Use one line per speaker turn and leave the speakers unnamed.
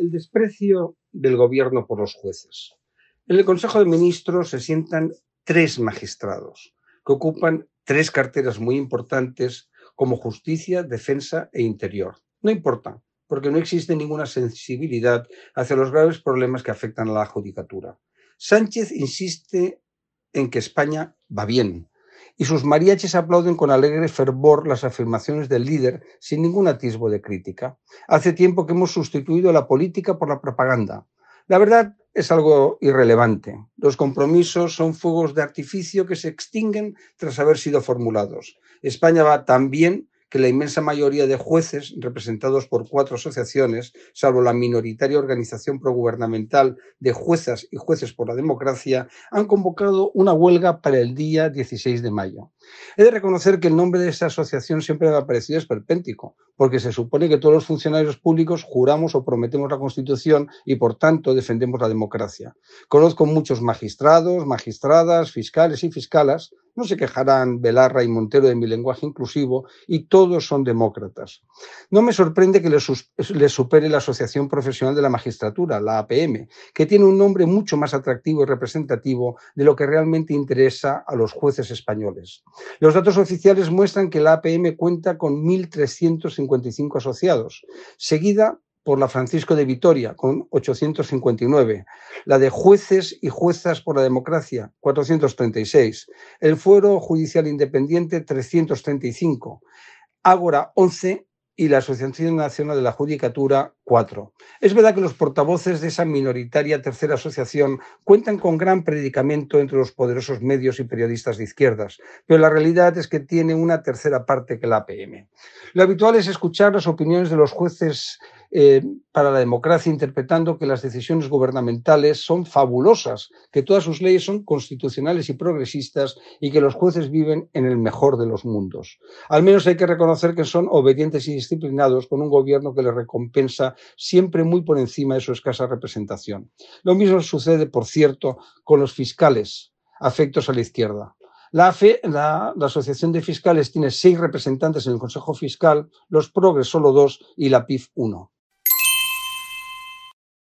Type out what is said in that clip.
el desprecio del gobierno por los jueces. En el Consejo de Ministros se sientan tres magistrados que ocupan tres carteras muy importantes como justicia, defensa e interior. No importa, porque no existe ninguna sensibilidad hacia los graves problemas que afectan a la judicatura. Sánchez insiste en que España va bien, y sus mariachis aplauden con alegre fervor las afirmaciones del líder sin ningún atisbo de crítica. Hace tiempo que hemos sustituido la política por la propaganda. La verdad es algo irrelevante. Los compromisos son fuegos de artificio que se extinguen tras haber sido formulados. España va también que la inmensa mayoría de jueces, representados por cuatro asociaciones, salvo la minoritaria organización progubernamental de juezas y jueces por la democracia, han convocado una huelga para el día 16 de mayo. He de reconocer que el nombre de esa asociación siempre me ha parecido esperpéntico, porque se supone que todos los funcionarios públicos juramos o prometemos la Constitución y, por tanto, defendemos la democracia. Conozco muchos magistrados, magistradas, fiscales y fiscalas no se quejarán Belarra y Montero de mi lenguaje inclusivo y todos son demócratas. No me sorprende que les supere la Asociación Profesional de la Magistratura, la APM, que tiene un nombre mucho más atractivo y representativo de lo que realmente interesa a los jueces españoles. Los datos oficiales muestran que la APM cuenta con 1.355 asociados, seguida por la Francisco de Vitoria, con 859, la de jueces y juezas por la democracia, 436, el fuero judicial independiente, 335, Ágora, 11 y la Asociación Nacional de la Judicatura, 4. Es verdad que los portavoces de esa minoritaria tercera asociación cuentan con gran predicamento entre los poderosos medios y periodistas de izquierdas, pero la realidad es que tiene una tercera parte que la APM. Lo habitual es escuchar las opiniones de los jueces eh, para la democracia, interpretando que las decisiones gubernamentales son fabulosas, que todas sus leyes son constitucionales y progresistas y que los jueces viven en el mejor de los mundos. Al menos hay que reconocer que son obedientes y disciplinados con un gobierno que les recompensa siempre muy por encima de su escasa representación. Lo mismo sucede, por cierto, con los fiscales afectos a la izquierda. La e, la, Asociación de Fiscales, tiene seis representantes en el Consejo Fiscal, los PROGRES solo dos y la PIF uno.